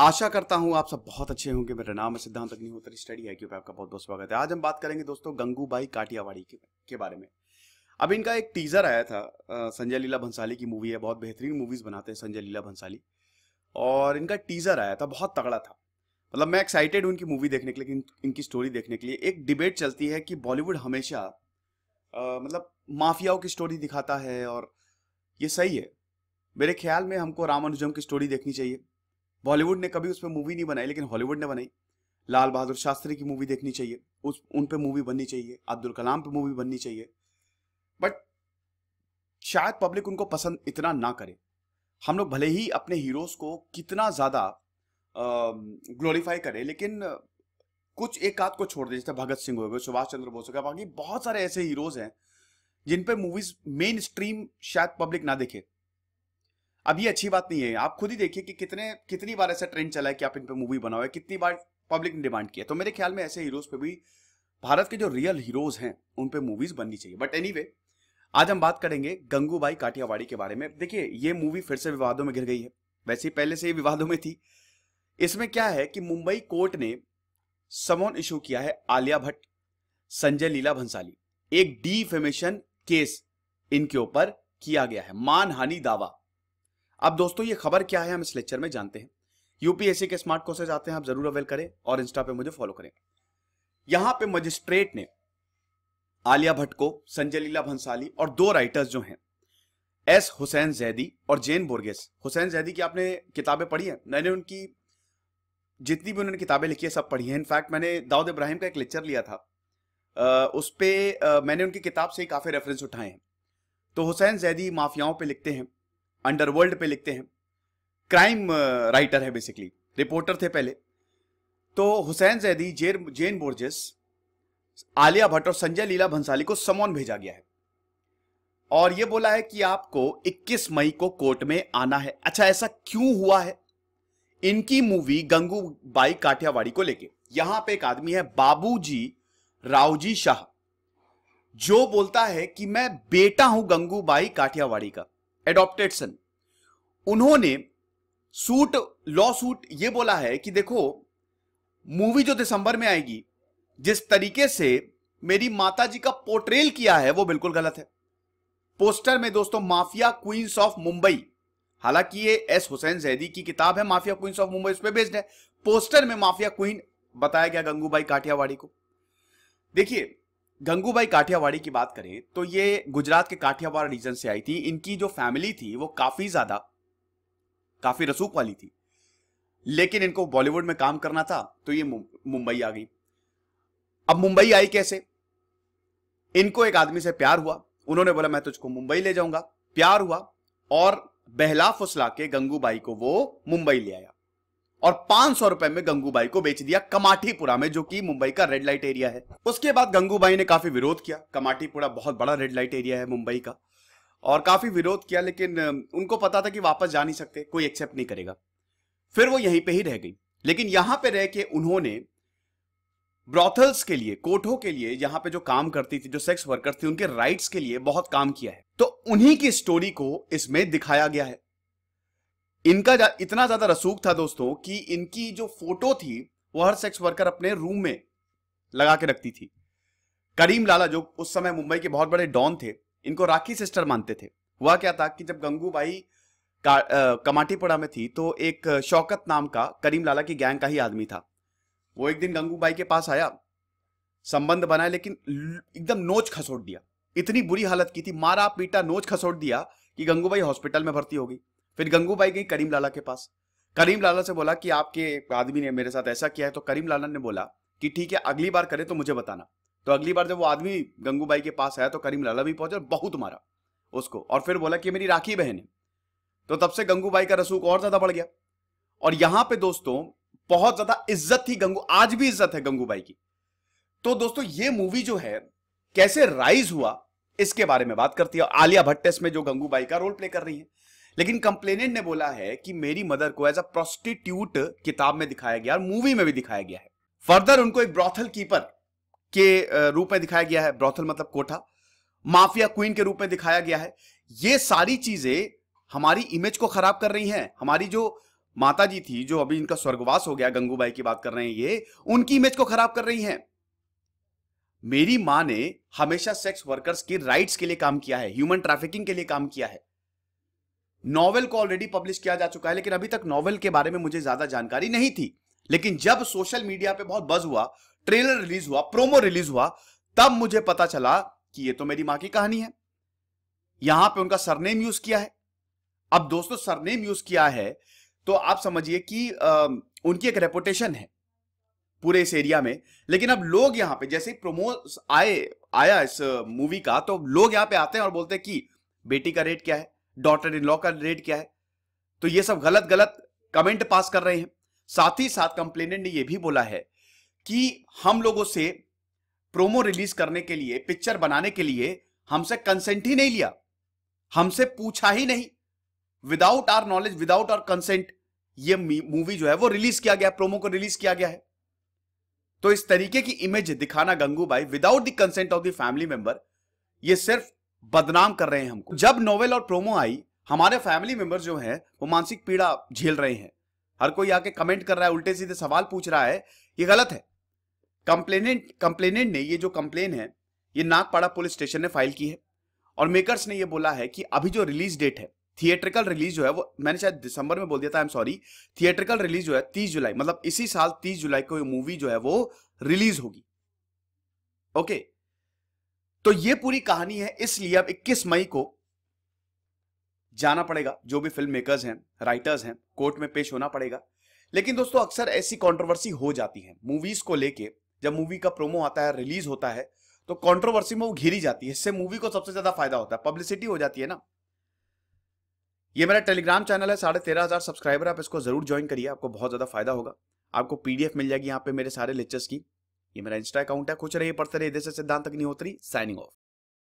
आशा करता हूँ आप सब बहुत अच्छे होंगे मेरा नाम है सिद्धांत अग्निहोत्री स्टडी आई क्यू आपका बहुत बहुत स्वागत है आज हम बात करेंगे दोस्तों गंगूबाई काटियावाड़ी के, के बारे में अब इनका एक टीजर आया था संजय लीला भंसाली की मूवी है बहुत बेहतरीन मूवीज बनाते हैं संजय लीला भंसाली और इनका टीजर आया था बहुत तगड़ा था मतलब मैं एक्साइटेड हूँ इनकी मूवी देखने के लिए इनकी स्टोरी देखने के लिए एक डिबेट चलती है कि बॉलीवुड हमेशा मतलब माफियाओं की स्टोरी दिखाता है और ये सही है मेरे ख्याल में हमको रामानुजम की स्टोरी देखनी चाहिए बॉलीवुड ने कभी उस पर मूवी नहीं बनाई लेकिन हॉलीवुड ने बनाई लाल बहादुर शास्त्री की मूवी देखनी चाहिए उस उन पर मूवी बननी चाहिए अब्दुल कलाम पर मूवी बननी चाहिए बट शायद पब्लिक उनको पसंद इतना ना करे हम लोग भले ही अपने हीरोज को कितना ज़्यादा ग्लोरीफाई करें लेकिन कुछ एक आध को छोड़ दें जैसे भगत सिंह हो गए सुभाष चंद्र बोस हो गया बाकी बहुत सारे ऐसे हीरोज हैं जिन पर मूवीज मेन स्ट्रीम शायद पब्लिक ना देखे अब ये अच्छी बात नहीं है आप खुद ही देखिए कि कितने कितनी बार ऐसा ट्रेंड चला है कि आप इन पर मूवी बनाओ है कितनी बार पब्लिक ने डिमांड किया तो मेरे ख्याल में ऐसे हीरोज पे भी भारत के जो रियल हीरोज हैं उन पे मूवीज बननी चाहिए बट एनी anyway, आज हम बात करेंगे गंगूबाई काठियावाड़ी के बारे में देखिए ये मूवी फिर से विवादों में घिर गई है वैसे ही पहले से ही विवादों में थी इसमें क्या है कि मुंबई कोर्ट ने समोन इशू किया है आलिया भट्ट संजय लीला भंसाली एक डीफेमेशन केस इनके ऊपर किया गया है मानहानि दावा अब दोस्तों ये खबर क्या है हम इस लेक्चर में जानते हैं यूपीएससी के स्मार्ट कोर्सेज आते हैं आप जरूर अवेल करें और इंस्टा पे मुझे फॉलो करें यहां पे मजिस्ट्रेट ने आलिया भट्ट को संजय लीला भंसाली और दो राइटर्स जो हैं एस हुसैन जैदी और जेन बोर्गेस हुसैन जैदी की आपने किताबें पढ़ी हैं मैंने उनकी जितनी भी उन्होंने किताबें लिखी है सब पढ़ी हैं इनफैक्ट मैंने दाऊद इब्राहिम का एक लेक्चर लिया था उस पर मैंने उनकी किताब से काफ़ी रेफरेंस उठाए हैं तो हुसैन जैदी माफियाओं पर लिखते हैं अंडरवर्ल्ड पे लिखते हैं क्राइम राइटर है बेसिकली रिपोर्टर थे पहले तो हुसैन जैदी जेर जेन बोर्जेस आलिया भट्ट और संजय लीला भंसाली को समोन भेजा गया है और यह बोला है कि आपको 21 मई को कोर्ट में आना है अच्छा ऐसा क्यों हुआ है इनकी मूवी गंगू बाई काठियावाड़ी को लेके यहां पे एक आदमी है बाबूजी रावजी शाह जो बोलता है कि मैं बेटा हूं गंगूबाई काठियावाड़ी का एडॉप्टेड सन उन्होंने सूट लॉ सूट ये बोला है कि देखो मूवी जो दिसंबर में आएगी जिस तरीके से मेरी माता जी का पोर्ट्रेल किया है वो बिल्कुल गलत है पोस्टर में दोस्तों माफिया क्वींस ऑफ मुंबई हालांकि ये एस हुसैन जैदी की किताब है माफिया क्वींस ऑफ मुंबई उस पर बेस्ड है पोस्टर में माफिया क्वीन बताया गया गंगूबाई काठियावाड़ी को देखिए गंगूबाई काठियावाड़ी की बात करें तो ये गुजरात के काठियावाड़ रीजन से आई थी इनकी जो फैमिली थी वो काफी ज्यादा काफी रसूख वाली थी लेकिन इनको बॉलीवुड में काम करना था तो ये मुंबई आ गई अब मुंबई आई कैसे इनको एक आदमी से प्यार हुआ उन्होंने बोला मैं तुझको मुंबई ले जाऊंगा प्यार हुआ और बहला फुसला के गंगूबाई को वो मुंबई ले आया और पांच सौ रुपए में गंगूबाई को बेच दिया कमाठीपुरा में जो कि मुंबई का रेड लाइट एरिया है उसके बाद गंगूबाई ने काफी विरोध किया कमाठीपुरा बहुत बड़ा रेड लाइट एरिया है मुंबई का और काफी विरोध किया लेकिन उनको पता था कि वापस जा नहीं सकते कोई एक्सेप्ट नहीं करेगा फिर वो यहीं पे ही रह गई लेकिन यहां पे रह के उन्होंने ब्रॉथल्स के लिए कोठों के लिए यहां पे जो काम करती थी जो सेक्स वर्कर थी उनके राइट्स के लिए बहुत काम किया है तो उन्हीं की स्टोरी को इसमें दिखाया गया है इनका जा, इतना ज्यादा रसूख था दोस्तों कि इनकी जो फोटो थी वो हर सेक्स वर्कर अपने रूम में लगा के रखती थी करीम लाला जो उस समय मुंबई के बहुत बड़े डॉन थे इनको राखी सिस्टर मानते थे हुआ क्या था कि जब गंगूबाई कमाटीपुरा में थी तो एक शौकत नाम का करीम लाला की गैंग का ही आदमी था वो एक दिन गंगूबाई के पास आया संबंध बनाए लेकिन एकदम नोच खसोट दिया इतनी बुरी हालत की थी मारा पीटा नोच खसोट दिया कि गंगूबाई हॉस्पिटल में भर्ती हो गई फिर गंगूबाई गई करीम लाला के पास करीम लाला से बोला कि आपके आदमी ने मेरे साथ ऐसा किया है तो करीम लाला ने बोला कि ठीक है अगली बार करे तो मुझे बताना तो अगली बार जब वो आदमी गंगूबाई के पास आया तो करीम लाला भी पहुंचे और बहुत मारा उसको और फिर बोला कि मेरी राखी बहन है तो तब से गंगूबाई का रसूख और ज्यादा बढ़ गया और यहां पे दोस्तों बहुत ज्यादा इज्जत थी गंगू आज भी इज्जत है गंगूबाई की तो दोस्तों ये मूवी जो है कैसे राइज हुआ इसके बारे में बात करती है आलिया भट्ट इसमें जो गंगूबाई का रोल प्ले कर रही है लेकिन कंप्लेनेंट ने बोला है कि मेरी मदर को एज अ प्रोस्टिट्यूट किताब में दिखाया गया और मूवी में भी दिखाया गया है फर्दर उनको एक ब्रॉथल कीपर के रूप में दिखाया गया है ब्रॉथल मतलब कोठा माफिया क्वीन के रूप में दिखाया गया है ये सारी चीजें हमारी इमेज को खराब कर रही हैं हमारी जो माता जी थी जो अभी इनका स्वर्गवास हो गया गंगूबाई की बात कर रहे हैं ये उनकी इमेज को खराब कर रही हैं मेरी मां ने हमेशा सेक्स वर्कर्स की राइट्स के लिए काम किया है ह्यूमन ट्रैफिकिंग के लिए काम किया है नॉवेल को ऑलरेडी पब्लिश किया जा चुका है लेकिन अभी तक नॉवेल के बारे में मुझे ज्यादा जानकारी नहीं थी लेकिन जब सोशल मीडिया पे बहुत बज हुआ ट्रेलर रिलीज हुआ प्रोमो रिलीज हुआ तब मुझे पता चला कि ये तो मेरी मां की कहानी है यहां पे उनका सरनेम यूज किया है अब दोस्तों सरनेम यूज किया है तो आप समझिए कि आ, उनकी एक रेपुटेशन है पूरे इस एरिया में लेकिन अब लोग यहां पे जैसे ही प्रोमो आए आया इस मूवी का तो लोग यहां पे आते हैं और बोलते हैं कि बेटी का रेट क्या है डॉटर इन लॉ का रेट क्या है तो ये सब गलत गलत कमेंट पास कर रहे हैं साथ ही साथ कंप्लेनेंट ने यह भी बोला है कि हम लोगों से प्रोमो रिलीज करने के लिए पिक्चर बनाने के लिए हमसे कंसेंट ही नहीं लिया हमसे पूछा ही नहीं without our knowledge without our consent ये मूवी जो है वो रिलीज किया गया प्रोमो को रिलीज किया गया है तो इस तरीके की इमेज दिखाना Gangubai without the consent of the family member ये सिर्फ बदनाम कर रहे हैं हमको जब नोवेल और प्रोमो आई हमारे फैमिली मेंबर जो हैं वो मानसिक पीड़ा झेल रहे हैं हर कोई आके कमेंट कर रहा है उल्टे सीधे सवाल पूछ रहा है ये गलत है कंप्लेनेंट कंप्लेनेंट ने ये जो कंप्लेन है ये नागपाड़ा पुलिस स्टेशन ने फाइल की है और मेकर्स ने ये बोला है कि अभी जो रिलीज डेट है थिएट्रिकल रिलीज जो है वो मैंने शायद दिसंबर में बोल दिया था I am sorry theatrical release जो है तीस जुलाई मतलब इसी साल तीस जुलाई को ये मूवी जो है वो रिलीज होगी ओके okay, तो ये पूरी कहानी है इसलिए अब 21 मई को जाना पड़ेगा जो भी फिल्म मेकर्स हैं राइटर्स हैं कोर्ट में पेश होना पड़ेगा लेकिन दोस्तों अक्सर ऐसी कंट्रोवर्सी हो जाती है मूवीज को लेके जब मूवी का प्रोमो आता है रिलीज होता है तो कंट्रोवर्सी में वो घिरी जाती है इससे मूवी को सबसे ज्यादा फायदा होता है पब्लिसिटी हो जाती है ना ये मेरा टेलीग्राम चैनल है साढ़े तेरह हजार सब्सक्राइबर आप इसको जरूर ज्वाइन करिए आपको बहुत ज्यादा फायदा होगा आपको पीडीएफ मिल जाएगी यहाँ पे मेरे सारे लेक्चर्स की ये मेरा इंस्टा अकाउंट है खुश रहिए पढ़ते रहिए देश सिद्धांत अग्निहोत्री साइनिंग ऑफ